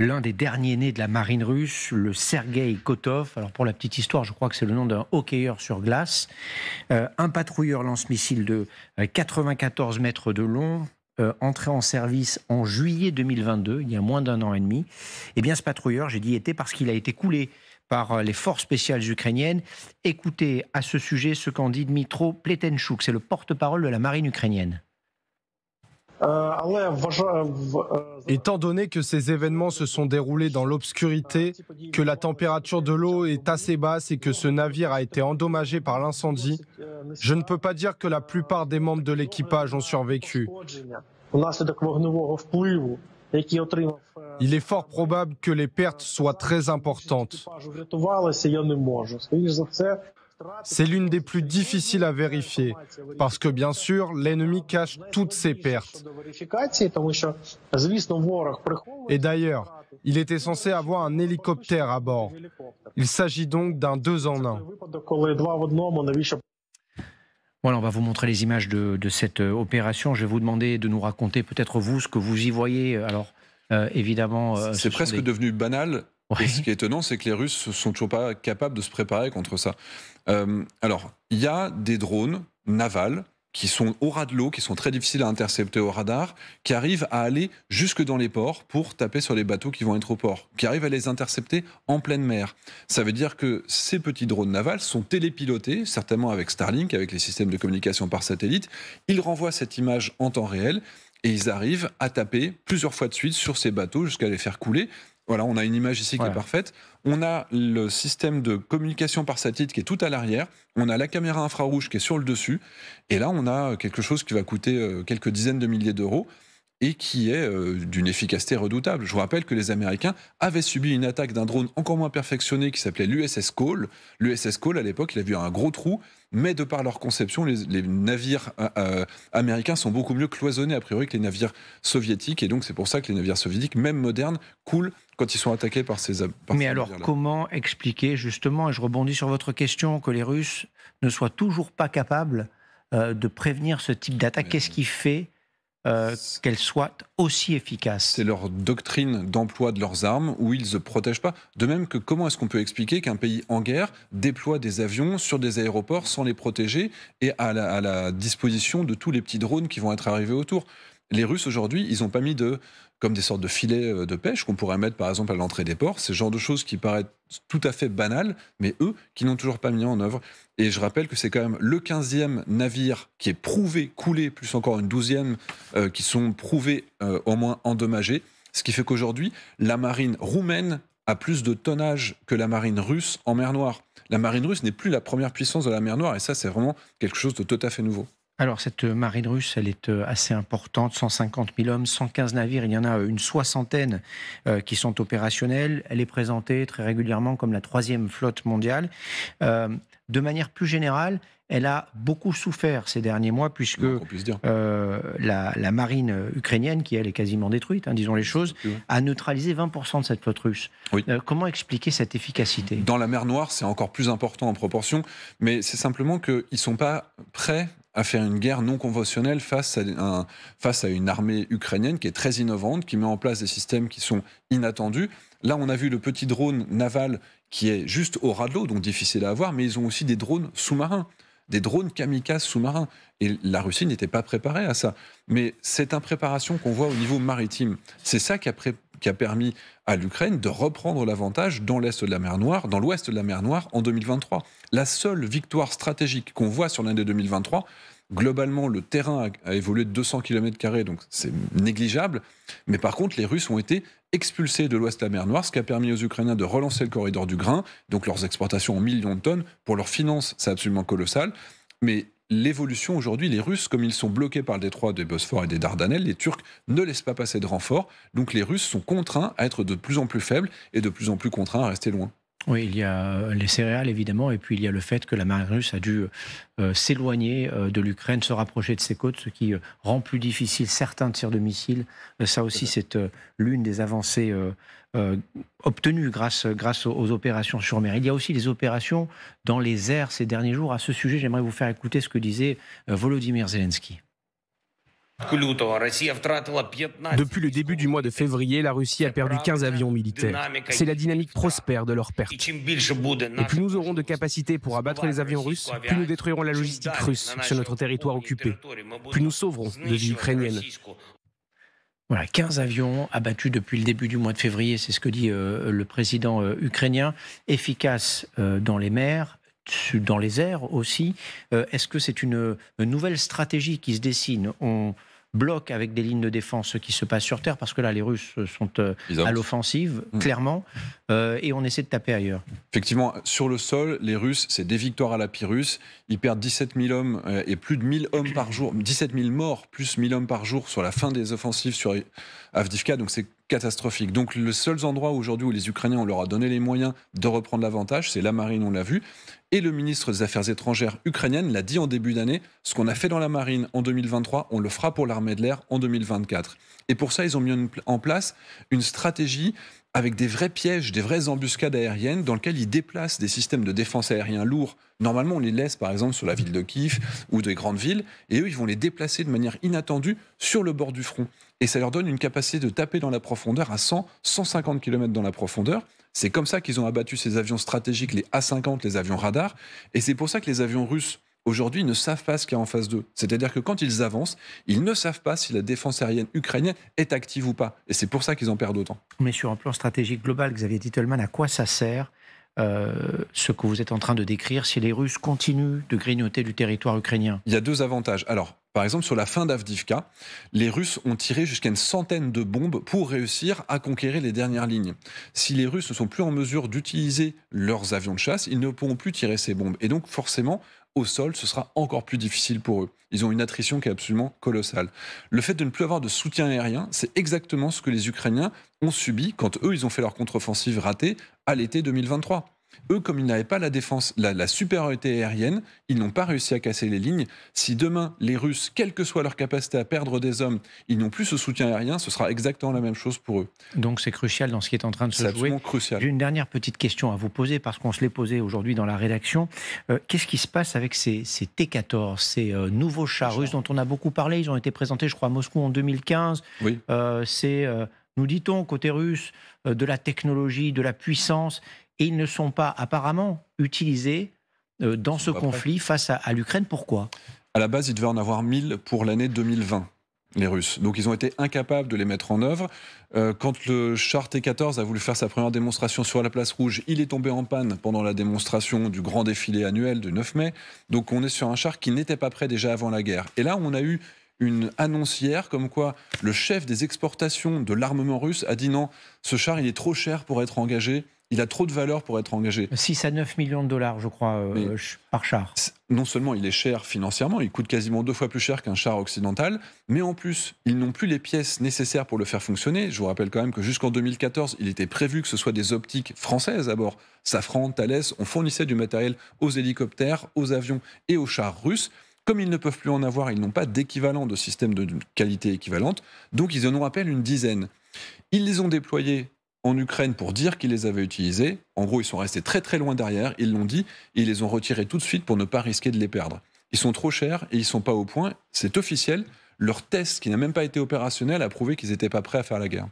l'un des derniers nés de la marine russe, le Sergei Kotov. Alors pour la petite histoire, je crois que c'est le nom d'un hockeyeur sur glace. Euh, un patrouilleur lance-missile de 94 euh, mètres de long. Euh, entré en service en juillet 2022, il y a moins d'un an et demi, eh bien ce patrouilleur, j'ai dit, était parce qu'il a été coulé par les forces spéciales ukrainiennes. Écoutez à ce sujet ce qu'en dit Dmitro Pletenchuk, c'est le porte-parole de la marine ukrainienne. Euh, euh, euh, Étant donné que ces événements se sont déroulés dans l'obscurité, que la température de l'eau est assez basse et que ce navire a été endommagé par l'incendie, je ne peux pas dire que la plupart des membres de l'équipage ont survécu. Il est fort probable que les pertes soient très importantes. C'est l'une des plus difficiles à vérifier, parce que bien sûr, l'ennemi cache toutes ses pertes. Et d'ailleurs, il était censé avoir un hélicoptère à bord. Il s'agit donc d'un deux en un. Voilà, on va vous montrer les images de, cette euh, opération. Je vais vous demander de nous raconter peut-être vous ce que vous y voyez. Alors, euh, évidemment. Euh, c'est presque devenu banal ce qui est étonnant, c'est que les Russes sont toujours pas capables de se préparer contre ça. Euh, alors, il y a des drones navals qui sont au ras de l'eau, qui sont très difficiles à intercepter au radar, qui arrivent à aller jusque dans les ports pour taper sur les bateaux qui vont être au port, qui arrivent à les intercepter en pleine mer. Ça veut dire que ces petits drones navals sont télépilotés, certainement avec Starlink, avec les systèmes de communication par satellite. Ils renvoient cette image en temps réel et ils arrivent à taper plusieurs fois de suite sur ces bateaux jusqu'à les faire couler. Voilà, on a une image ici qui est parfaite. On a le système de communication par satellite qui est tout à l'arrière. On a la caméra infrarouge qui est sur le dessus. Et là, on a quelque chose qui va coûter euh, quelques dizaines de milliers d'euros et qui est euh, d'une efficacité redoutable. Je vous rappelle que les Américains avaient subi une attaque d'un drone encore moins perfectionné qui s'appelait l'USS Cole. L'USS Cole, à l'époque, il a vu un gros trou, mais de par leur conception, les, navires euh, euh, américains sont beaucoup mieux cloisonnés, a priori, que les navires soviétiques. Et donc, c'est pour ça que les navires soviétiques, même modernes, coulent quand ils sont attaqués par ces... mais alors, comment expliquer, justement, et je rebondis sur votre question, que les Russes ne soient toujours pas capables de prévenir ce type d'attaque Qu'est-ce qui fait euh, qu'elles soient aussi efficaces. C'est leur doctrine d'emploi de leurs armes où ils ne protègent pas. De même que comment est-ce qu'on peut expliquer qu'un pays en guerre déploie des avions sur des aéroports sans les protéger et à la, à la disposition de tous les petits drones qui vont être arrivés autour les Russes aujourd'hui, ils n'ont pas mis de, comme des sortes de filets euh, de pêche qu'on pourrait mettre par exemple à l'entrée des ports. ce genre de choses qui paraissent tout à fait banales, mais eux, qui n'ont toujours pas mis en œuvre. Et je rappelle que c'est quand même le 15e navire qui est prouvé coulé, plus encore une 12e euh, qui sont prouvés euh, au moins endommagés. Ce qui fait qu'aujourd'hui, la marine roumaine a plus de tonnage que la marine russe en mer Noire. La marine russe n'est plus la première puissance de la mer Noire, et ça, c'est vraiment quelque chose de tout à fait nouveau. Alors cette marine russe, elle est euh, assez importante, 150 000 hommes, 115 navires, il y en a euh, une soixantaine euh, qui sont opérationnels. Elle est présentée très régulièrement comme la troisième flotte mondiale. de manière plus générale, elle a beaucoup souffert ces derniers mois puisque la, marine ukrainienne, qui elle est quasiment détruite, hein, disons les choses, a neutralisé 20% de cette flotte russe. comment expliquer cette efficacité Dans la mer Noire, c'est encore plus important en proportion, mais c'est simplement qu'ils ne sont pas prêts à faire une guerre non conventionnelle face à, une armée ukrainienne qui est très innovante, qui met en place des systèmes qui sont inattendus. Là, on a vu le petit drone naval qui est juste au ras de l'eau, donc difficile à avoir, mais ils ont aussi des drones sous-marins, des drones kamikazes sous-marins. Et la Russie n'était pas préparée à ça. Mais cette impréparation qu'on voit au niveau maritime, c'est ça qui a, préparé qui a permis à l'Ukraine de reprendre l'avantage dans l'est de la mer Noire, dans l'ouest de la mer Noire en 2023. La seule victoire stratégique qu'on voit sur l'année 2023, globalement, le terrain a, évolué de 200 km, donc c'est négligeable. Mais par contre, les Russes ont été expulsés de l'ouest de la mer Noire, ce qui a permis aux Ukrainiens de relancer le corridor du grain, donc leurs exportations en millions de tonnes. Pour leurs finances, c'est absolument colossal. Mais l'évolution aujourd'hui. Les Russes, comme ils sont bloqués par le détroit des Bosphores et des Dardanelles, les Turcs ne laissent pas passer de renforts. Donc les Russes sont contraints à être de plus en plus faibles et de plus en plus contraints à rester loin. Oui, il y a euh, les céréales évidemment, et puis il y a le fait que la marine russe a dû euh, s'éloigner euh, de l'Ukraine, se rapprocher de ses côtes, ce qui rend plus difficile certains tirs de missiles. ça aussi, c'est l'une des avancées obtenues grâce, aux, opérations sur mer. Il y a aussi des opérations dans les airs ces derniers jours. À ce sujet, j'aimerais vous faire écouter ce que disait Volodymyr Zelensky. Depuis le début du mois de février, la Russie a perdu 15 avions militaires. C'est la dynamique prospère de leur perte. Et plus nous aurons de capacités pour abattre les avions russes, plus nous détruirons la logistique russe sur notre territoire occupé, plus nous sauverons les vies ukrainiennes. Voilà, 15 avions abattus depuis le début du mois de février, c'est ce que dit euh, le président euh, ukrainien, efficaces euh, dans les mers, dans les airs aussi. Euh, est-ce que c'est une, nouvelle stratégie qui se dessine On bloque avec des lignes de défense ce qui se passe sur Terre, parce que là, les Russes sont euh, à l'offensive, mm. clairement, euh, et on essaie de taper ailleurs. Effectivement, sur le sol, les Russes, c'est des victoires à la Pyrrhus. Ils perdent 17 000 hommes et plus de 1000 hommes par jour, 17 000 morts, plus 1000 hommes par jour sur la fin des offensives sur Avdivka, donc c'est catastrophique. Donc le seul endroit aujourd'hui où les Ukrainiens, on leur a donné les moyens de reprendre l'avantage, c'est la marine, on l'a vu. Et le ministre des Affaires étrangères ukrainienne l'a dit en début d'année, ce qu'on a fait dans la marine en 2023, on le fera pour l'armée de l'air en 2024. Et pour ça, ils ont mis en place une stratégie avec des vrais pièges, des vraies embuscades aériennes dans lesquelles ils déplacent des systèmes de défense aérien lourds. Normalement, on les laisse par exemple sur la ville de Kiev ou des grandes villes, et eux, ils vont les déplacer de manière inattendue sur le bord du front. Et ça leur donne une capacité de taper dans la profondeur à 100, 150 km dans la profondeur. C'est comme ça qu'ils ont abattu ces avions stratégiques, les A-50, les avions radars. Et c'est pour ça que les avions russes aujourd'hui ils ne savent pas ce qu'il y a en face d'eux. C'est-à-dire que quand ils avancent, ils ne savent pas si la défense aérienne ukrainienne est active ou pas. Et c'est pour ça qu'ils en perdent autant. Mais sur un plan stratégique global, Xavier Dittelmann, à quoi ça sert euh, ce que vous êtes en train de décrire si les Russes continuent de grignoter du territoire ukrainien Il y a deux avantages. Alors, par exemple, sur la fin d'Avdivka, les Russes ont tiré jusqu'à une centaine de bombes pour réussir à conquérir les dernières lignes. Si les Russes ne sont plus en mesure d'utiliser leurs avions de chasse, ils ne pourront plus tirer ces bombes. Et donc, forcément, au sol, ce sera encore plus difficile pour eux. Ils ont une attrition qui est absolument colossale. Le fait de ne plus avoir de soutien aérien, c'est exactement ce que les Ukrainiens ont subi quand eux, ils ont fait leur contre-offensive ratée à l'été 2023. Eux, comme ils n'avaient pas la défense, la, supériorité aérienne, ils n'ont pas réussi à casser les lignes. Si demain, les Russes, quelle que soit leur capacité à perdre des hommes, ils n'ont plus ce soutien aérien, ce sera exactement la même chose pour eux. Donc c'est crucial dans ce qui est en train de se jouer. C'est crucial. J'ai une dernière petite question à vous poser, parce qu'on se l'est posée aujourd'hui dans la rédaction. Euh, qu'est-ce qui se passe avec ces, T-14, ces euh, nouveaux chars russes dont on a beaucoup parlé Ils ont été présentés, je crois, à Moscou en 2015. Euh, c'est nous dit-on, côté russe, de la technologie, de la puissance et ils ne sont pas apparemment utilisés euh, dans ce conflit face à, l'Ukraine. Pourquoi À la base, ils devaient en avoir 1000 pour l'année 2020 les Russes. Donc ils ont été incapables de les mettre en œuvre. Euh, quand le char T-14 a voulu faire sa première démonstration sur la place rouge, il est tombé en panne pendant la démonstration du grand défilé annuel du 9 mai. Donc on est sur un char qui n'était pas prêt déjà avant la guerre. Et là, on a eu une annoncière comme quoi le chef des exportations de l'armement russe a dit non, ce char il est trop cher pour être engagé il a trop de valeur pour être engagé. 6 à 9 millions de dollars, je crois, euh, par char. Non seulement il est cher financièrement, il coûte quasiment deux fois plus cher qu'un char occidental, mais en plus, ils n'ont plus les pièces nécessaires pour le faire fonctionner. Je vous rappelle quand même que jusqu'en 2014, il était prévu que ce soit des optiques françaises à bord. Safran, Thales, on fournissait du matériel aux hélicoptères, aux avions et aux chars russes. Comme ils ne peuvent plus en avoir, ils n'ont pas d'équivalent de système de qualité équivalente, donc ils en ont à une dizaine. Ils les ont déployés en Ukraine pour dire qu'ils les avaient utilisés. En gros, ils sont restés très très loin derrière, ils l'ont dit, et ils les ont retirés tout de suite pour ne pas risquer de les perdre. Ils sont trop chers et ils sont pas au point, c'est officiel. Leur test, qui n'a même pas été opérationnel, a prouvé qu'ils n'étaient pas prêts à faire la guerre.